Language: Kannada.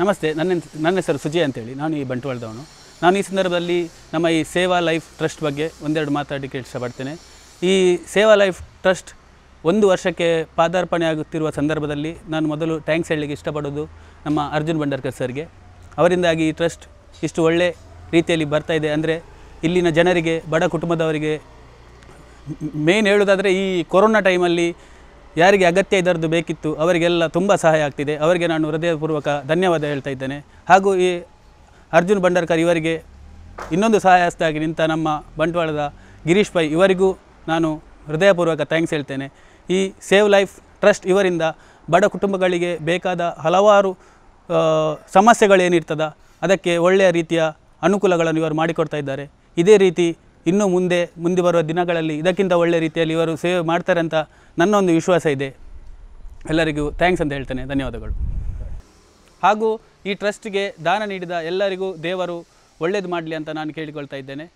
ನಮಸ್ತೆ ನನ್ನ ನನ್ನ ಹೆಸರು ಸುಜಯ್ ಅಂತೇಳಿ ನಾನು ಈ ಬಂಟ್ವಾಳದವನು ನಾನು ಈ ಸಂದರ್ಭದಲ್ಲಿ ನಮ್ಮ ಈ ಸೇವಾ ಲೈಫ್ ಟ್ರಸ್ಟ್ ಬಗ್ಗೆ ಒಂದೆರಡು ಮಾತಾಡಲಿಕ್ಕೆ ಇಷ್ಟಪಡ್ತೇನೆ ಈ ಸೇವಾ ಲೈಫ್ ಟ್ರಸ್ಟ್ ಒಂದು ವರ್ಷಕ್ಕೆ ಪಾದಾರ್ಪಣೆ ಆಗುತ್ತಿರುವ ಸಂದರ್ಭದಲ್ಲಿ ನಾನು ಮೊದಲು ಥ್ಯಾಂಕ್ಸ್ ಹೇಳಲಿಕ್ಕೆ ಇಷ್ಟಪಡೋದು ನಮ್ಮ ಅರ್ಜುನ್ ಭಂಡಾರ್ಕರ್ ಸರ್ಗೆ ಅವರಿಂದಾಗಿ ಈ ಟ್ರಸ್ಟ್ ಇಷ್ಟು ಒಳ್ಳೆ ರೀತಿಯಲ್ಲಿ ಬರ್ತಾ ಇದೆ ಅಂದರೆ ಇಲ್ಲಿನ ಜನರಿಗೆ ಬಡ ಕುಟುಂಬದವರಿಗೆ ಮೇನ್ ಹೇಳೋದಾದರೆ ಈ ಕೊರೋನಾ ಟೈಮಲ್ಲಿ ಯಾರಿಗೆ ಅಗತ್ಯ ಇದರದ್ದು ಬೇಕಿತ್ತು ಅವರಿಗೆಲ್ಲ ತುಂಬ ಸಹಾಯ ಆಗ್ತಿದೆ ಅವರಿಗೆ ನಾನು ಹೃದಯಪೂರ್ವಕ ಧನ್ಯವಾದ ಹೇಳ್ತಾ ಇದ್ದೇನೆ ಹಾಗೂ ಈ ಅರ್ಜುನ್ ಭಂಡಾರ್ಕರ್ ಇವರಿಗೆ ಇನ್ನೊಂದು ಸಹಾಯ ಹಸ್ತಾಗಿ ನಿಂತ ನಮ್ಮ ಬಂಟ್ವಾಳದ ಗಿರೀಶ್ ಪೈ ಇವರಿಗೂ ನಾನು ಹೃದಯಪೂರ್ವಕ ಥ್ಯಾಂಕ್ಸ್ ಹೇಳ್ತೇನೆ ಈ ಸೇವ್ ಲೈಫ್ ಟ್ರಸ್ಟ್ ಇವರಿಂದ ಬಡ ಕುಟುಂಬಗಳಿಗೆ ಬೇಕಾದ ಹಲವಾರು ಸಮಸ್ಯೆಗಳೇನಿರ್ತದ ಅದಕ್ಕೆ ಒಳ್ಳೆಯ ರೀತಿಯ ಅನುಕೂಲಗಳನ್ನು ಇವರು ಮಾಡಿಕೊಡ್ತಾ ಇದ್ದಾರೆ ಇದೇ ರೀತಿ ಇನ್ನೂ ಮುಂದೆ ಮುಂದೆ ಬರುವ ದಿನಗಳಲ್ಲಿ ಇದಕ್ಕಿಂತ ಒಳ್ಳೆಯ ರೀತಿಯಲ್ಲಿ ಇವರು ಸೇವೆ ಮಾಡ್ತಾರೆ ಅಂತ ನನ್ನ ಒಂದು ವಿಶ್ವಾಸ ಇದೆ ಎಲ್ಲರಿಗೂ ಥ್ಯಾಂಕ್ಸ್ ಅಂತ ಹೇಳ್ತೇನೆ ಧನ್ಯವಾದಗಳು ಹಾಗೂ ಈ ಟ್ರಸ್ಟ್ಗೆ ದಾನ ನೀಡಿದ ಎಲ್ಲರಿಗೂ ದೇವರು ಒಳ್ಳೇದು ಮಾಡಲಿ ಅಂತ ನಾನು ಕೇಳಿಕೊಳ್ತಾ ಇದ್ದೇನೆ